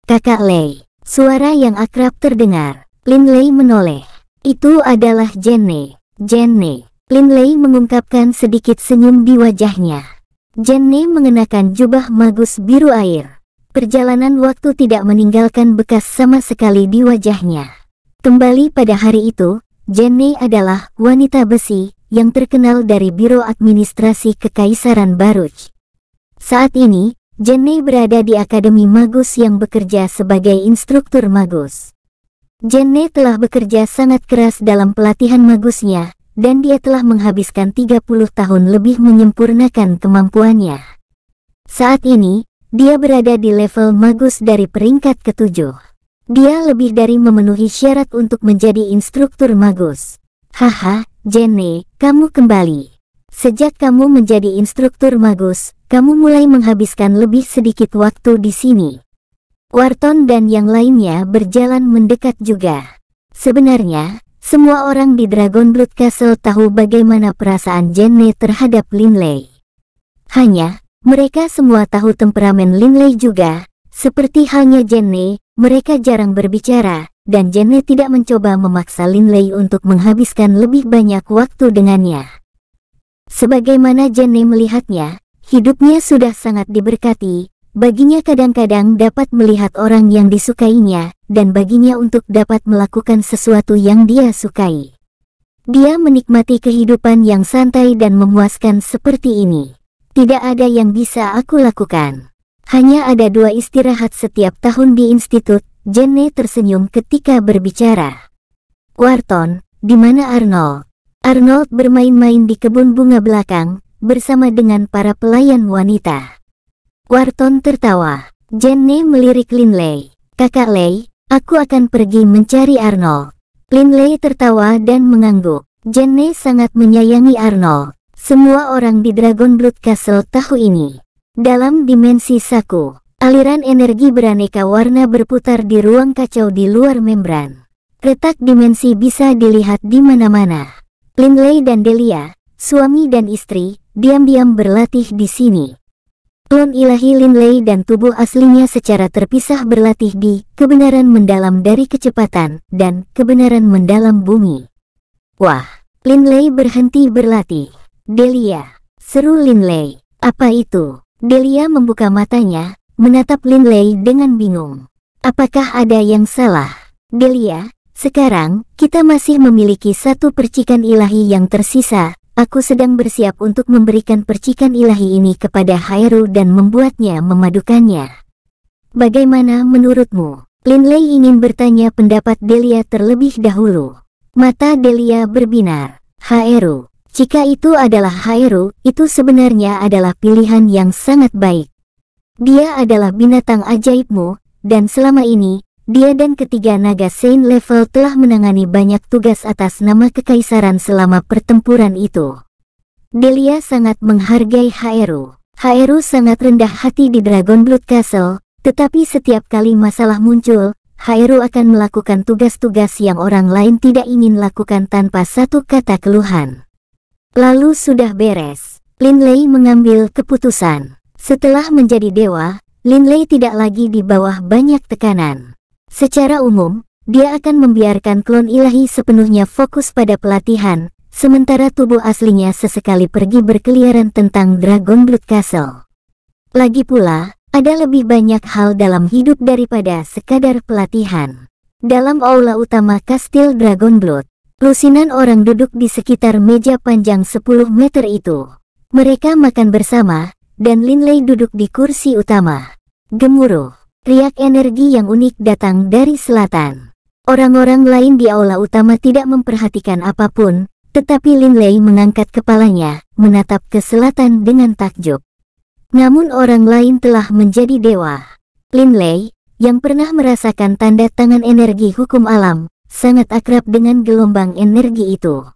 Kakak Lei, suara yang akrab terdengar. Lin Lei menoleh. Itu adalah Jenny. Jenny. Lin Lei mengungkapkan sedikit senyum di wajahnya. Jenny mengenakan jubah magus biru air. Perjalanan waktu tidak meninggalkan bekas sama sekali di wajahnya. Kembali pada hari itu, Jenny adalah wanita besi, yang terkenal dari Biro Administrasi Kekaisaran Baruch. Saat ini, Jenny berada di Akademi Magus yang bekerja sebagai instruktur Magus. Jenny telah bekerja sangat keras dalam pelatihan Magusnya, dan dia telah menghabiskan 30 tahun lebih menyempurnakan kemampuannya. Saat ini, dia berada di level Magus dari peringkat ketujuh. Dia lebih dari memenuhi syarat untuk menjadi instruktur Magus. Haha, Jenny, kamu kembali. Sejak kamu menjadi instruktur magus, kamu mulai menghabiskan lebih sedikit waktu di sini. Warton dan yang lainnya berjalan mendekat juga. Sebenarnya, semua orang di Dragonblood Castle tahu bagaimana perasaan Jenny terhadap Linley. Hanya, mereka semua tahu temperamen Linley juga, seperti halnya Jenny, mereka jarang berbicara, dan Jenny tidak mencoba memaksa Lei untuk menghabiskan lebih banyak waktu dengannya. Sebagaimana Jenny melihatnya, hidupnya sudah sangat diberkati, baginya kadang-kadang dapat melihat orang yang disukainya, dan baginya untuk dapat melakukan sesuatu yang dia sukai. Dia menikmati kehidupan yang santai dan memuaskan seperti ini. Tidak ada yang bisa aku lakukan. Hanya ada dua istirahat setiap tahun di institut, Jenny tersenyum ketika berbicara. Wharton, di mana Arnold? Arnold bermain-main di kebun bunga belakang, bersama dengan para pelayan wanita. Wharton tertawa. Jenny melirik Linley. Kakak Lei, aku akan pergi mencari Arnold. Linley tertawa dan mengangguk. Jenny sangat menyayangi Arnold. Semua orang di Dragon Blood Castle tahu ini. Dalam dimensi saku, Aliran energi beraneka warna berputar di ruang kacau di luar membran. Retak dimensi bisa dilihat di mana-mana. Lindley dan Delia, suami dan istri, diam-diam berlatih di sini. Klon ilahi Lindley dan tubuh aslinya secara terpisah berlatih di kebenaran mendalam dari kecepatan dan kebenaran mendalam bumi. Wah, Lindley berhenti berlatih. Delia, seru Lindley. Apa itu? Delia membuka matanya, menatap Lin Lei dengan bingung. Apakah ada yang salah? Delia, sekarang kita masih memiliki satu percikan ilahi yang tersisa. Aku sedang bersiap untuk memberikan percikan ilahi ini kepada Hairu dan membuatnya memadukannya. Bagaimana menurutmu? Lin Lei ingin bertanya pendapat Delia terlebih dahulu. Mata Delia berbinar. Hairu, jika itu adalah Hairu, itu sebenarnya adalah pilihan yang sangat baik. Dia adalah binatang ajaibmu, dan selama ini, dia dan ketiga naga Saint Level telah menangani banyak tugas atas nama kekaisaran selama pertempuran itu. Delia sangat menghargai Haeru. Haeru sangat rendah hati di Dragon Blood Castle, tetapi setiap kali masalah muncul, Haeru akan melakukan tugas-tugas yang orang lain tidak ingin lakukan tanpa satu kata keluhan. Lalu sudah beres, Lin Lei mengambil keputusan. Setelah menjadi dewa, Lin Lei tidak lagi di bawah banyak tekanan. Secara umum, dia akan membiarkan klon ilahi sepenuhnya fokus pada pelatihan, sementara tubuh aslinya sesekali pergi berkeliaran tentang Dragon Blood Castle. Lagi pula, ada lebih banyak hal dalam hidup daripada sekadar pelatihan. Dalam aula utama kastil Dragon Blood, lusinan orang duduk di sekitar meja panjang 10 meter itu. Mereka makan bersama, dan Lin Lei duduk di kursi utama. Gemuruh, riak energi yang unik datang dari selatan. Orang-orang lain di aula utama tidak memperhatikan apapun, tetapi Lin Lei mengangkat kepalanya, menatap ke selatan dengan takjub. Namun orang lain telah menjadi dewa. Lin Lei, yang pernah merasakan tanda tangan energi hukum alam, sangat akrab dengan gelombang energi itu.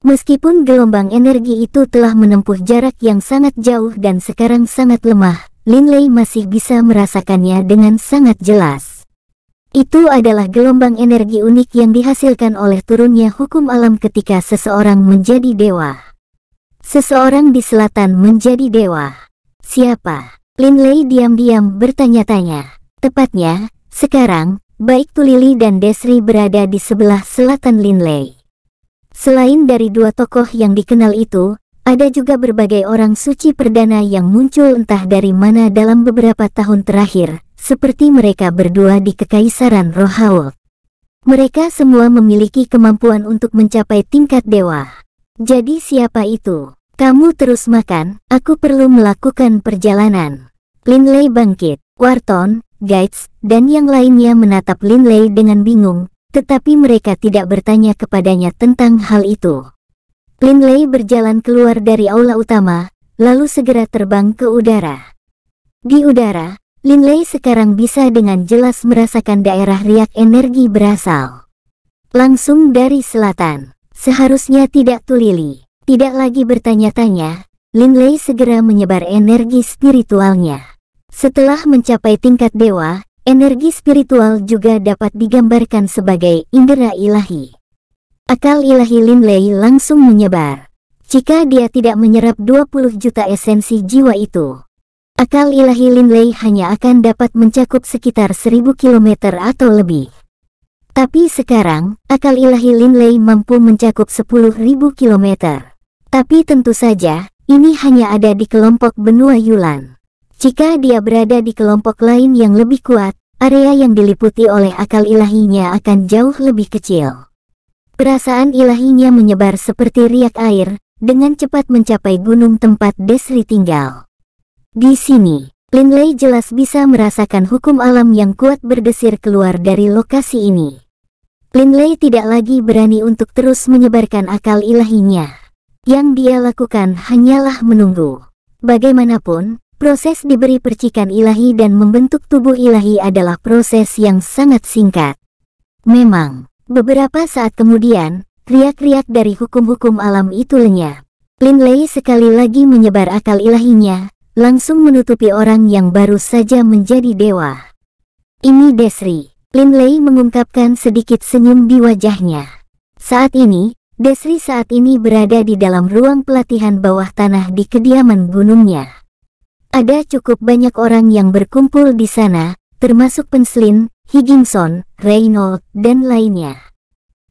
Meskipun gelombang energi itu telah menempuh jarak yang sangat jauh dan sekarang sangat lemah, Lin Lei masih bisa merasakannya dengan sangat jelas. Itu adalah gelombang energi unik yang dihasilkan oleh turunnya hukum alam ketika seseorang menjadi dewa. Seseorang di selatan menjadi dewa. Siapa? Lin Lei diam-diam bertanya-tanya. Tepatnya, sekarang, baik Tulili dan Desri berada di sebelah selatan Lin Lei. Selain dari dua tokoh yang dikenal itu, ada juga berbagai orang suci perdana yang muncul entah dari mana dalam beberapa tahun terakhir, seperti mereka berdua di Kekaisaran Rohaul. Mereka semua memiliki kemampuan untuk mencapai tingkat dewa. Jadi siapa itu? Kamu terus makan, aku perlu melakukan perjalanan. Linley bangkit, Warton, Gates, dan yang lainnya menatap Linley dengan bingung, tetapi mereka tidak bertanya kepadanya tentang hal itu. Linley berjalan keluar dari aula utama, lalu segera terbang ke udara. Di udara, Linley sekarang bisa dengan jelas merasakan daerah riak energi berasal. Langsung dari selatan, seharusnya tidak tulili, tidak lagi bertanya-tanya, Linley segera menyebar energi spiritualnya. Setelah mencapai tingkat dewa, Energi spiritual juga dapat digambarkan sebagai indera ilahi. Akal ilahi Lin Lei langsung menyebar. Jika dia tidak menyerap 20 juta esensi jiwa itu, akal ilahi Lin Lei hanya akan dapat mencakup sekitar 1000 km atau lebih. Tapi sekarang, akal ilahi Lin Lei mampu mencakup 10.000 km. Tapi tentu saja, ini hanya ada di kelompok benua Yulan. Jika dia berada di kelompok lain yang lebih kuat, area yang diliputi oleh akal ilahinya akan jauh lebih kecil. Perasaan ilahinya menyebar seperti riak air, dengan cepat mencapai gunung tempat Desri tinggal. Di sini, Linley jelas bisa merasakan hukum alam yang kuat berdesir keluar dari lokasi ini. Linley tidak lagi berani untuk terus menyebarkan akal ilahinya. Yang dia lakukan hanyalah menunggu. Bagaimanapun, Proses diberi percikan ilahi dan membentuk tubuh ilahi adalah proses yang sangat singkat. Memang, beberapa saat kemudian, riak-riak dari hukum-hukum alam itu lenyap. Lei sekali lagi menyebar akal ilahinya, langsung menutupi orang yang baru saja menjadi dewa. Ini Desri. Lin Lei mengungkapkan sedikit senyum di wajahnya. Saat ini, Desri saat ini berada di dalam ruang pelatihan bawah tanah di kediaman gunungnya. Ada cukup banyak orang yang berkumpul di sana, termasuk Penslin, Higginson, Reynold, dan lainnya.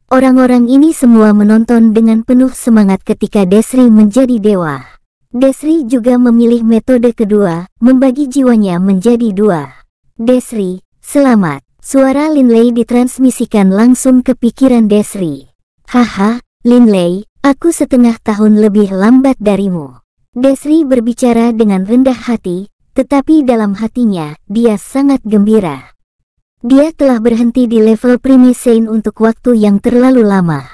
Orang-orang ini semua menonton dengan penuh semangat ketika Desri menjadi dewa. Desri juga memilih metode kedua, membagi jiwanya menjadi dua. Desri, selamat. Suara Linley ditransmisikan langsung ke pikiran Desri. Haha, Linley, aku setengah tahun lebih lambat darimu. Desri berbicara dengan rendah hati, tetapi dalam hatinya dia sangat gembira. Dia telah berhenti di level Primisain untuk waktu yang terlalu lama.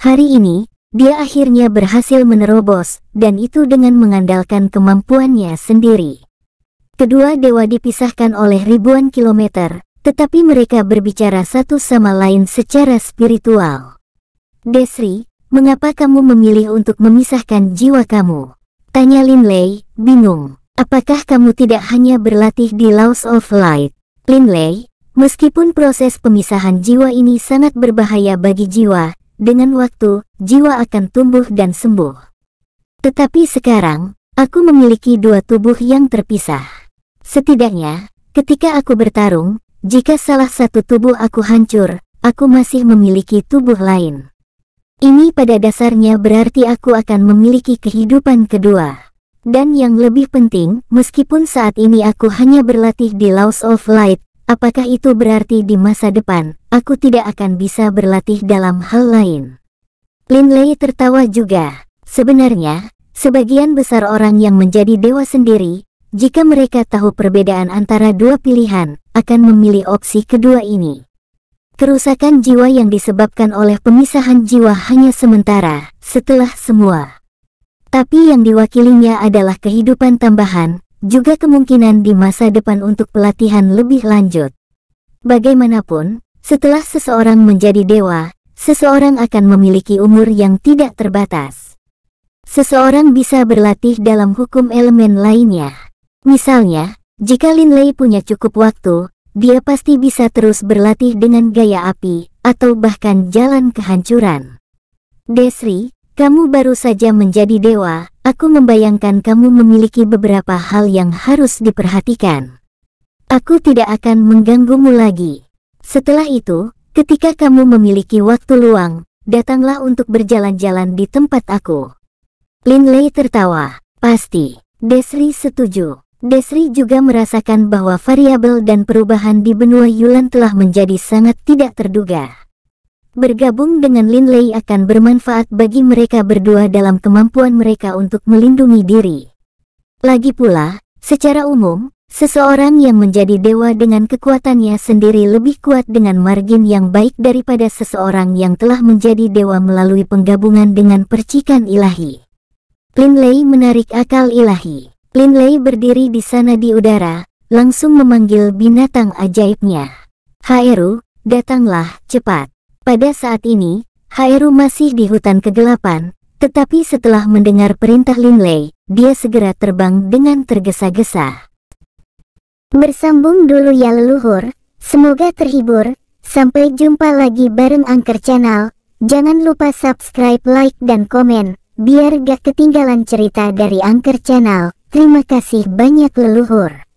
Hari ini, dia akhirnya berhasil menerobos, dan itu dengan mengandalkan kemampuannya sendiri. Kedua dewa dipisahkan oleh ribuan kilometer, tetapi mereka berbicara satu sama lain secara spiritual. Desri, mengapa kamu memilih untuk memisahkan jiwa kamu? Tanya Lin Lei, bingung. Apakah kamu tidak hanya berlatih di Laos of Light? Lin Lei, meskipun proses pemisahan jiwa ini sangat berbahaya bagi jiwa, dengan waktu, jiwa akan tumbuh dan sembuh. Tetapi sekarang, aku memiliki dua tubuh yang terpisah. Setidaknya, ketika aku bertarung, jika salah satu tubuh aku hancur, aku masih memiliki tubuh lain. Ini pada dasarnya berarti aku akan memiliki kehidupan kedua. Dan yang lebih penting, meskipun saat ini aku hanya berlatih di Laws of Light, apakah itu berarti di masa depan, aku tidak akan bisa berlatih dalam hal lain? Lin Lei tertawa juga. Sebenarnya, sebagian besar orang yang menjadi dewa sendiri, jika mereka tahu perbedaan antara dua pilihan, akan memilih opsi kedua ini. Kerusakan jiwa yang disebabkan oleh pemisahan jiwa hanya sementara, setelah semua. Tapi yang diwakilinya adalah kehidupan tambahan, juga kemungkinan di masa depan untuk pelatihan lebih lanjut. Bagaimanapun, setelah seseorang menjadi dewa, seseorang akan memiliki umur yang tidak terbatas. Seseorang bisa berlatih dalam hukum elemen lainnya. Misalnya, jika Lin Lei punya cukup waktu, dia pasti bisa terus berlatih dengan gaya api, atau bahkan jalan kehancuran. Desri, kamu baru saja menjadi dewa, aku membayangkan kamu memiliki beberapa hal yang harus diperhatikan. Aku tidak akan mengganggumu lagi. Setelah itu, ketika kamu memiliki waktu luang, datanglah untuk berjalan-jalan di tempat aku. Linley tertawa, pasti. Desri setuju. Desri juga merasakan bahwa variabel dan perubahan di benua Yulan telah menjadi sangat tidak terduga. Bergabung dengan Lin Lei akan bermanfaat bagi mereka berdua dalam kemampuan mereka untuk melindungi diri. Lagi pula, secara umum, seseorang yang menjadi dewa dengan kekuatannya sendiri lebih kuat dengan margin yang baik daripada seseorang yang telah menjadi dewa melalui penggabungan dengan percikan ilahi. Lin Lei menarik akal ilahi. Lin Lei berdiri di sana di udara, langsung memanggil binatang ajaibnya. Haeru, datanglah cepat. Pada saat ini, Haeru masih di hutan kegelapan, tetapi setelah mendengar perintah Lin Lei, dia segera terbang dengan tergesa-gesa. Bersambung dulu ya leluhur, semoga terhibur, sampai jumpa lagi bareng Angker Channel. Jangan lupa subscribe, like, dan komen, biar gak ketinggalan cerita dari Angker Channel. Terima kasih banyak leluhur.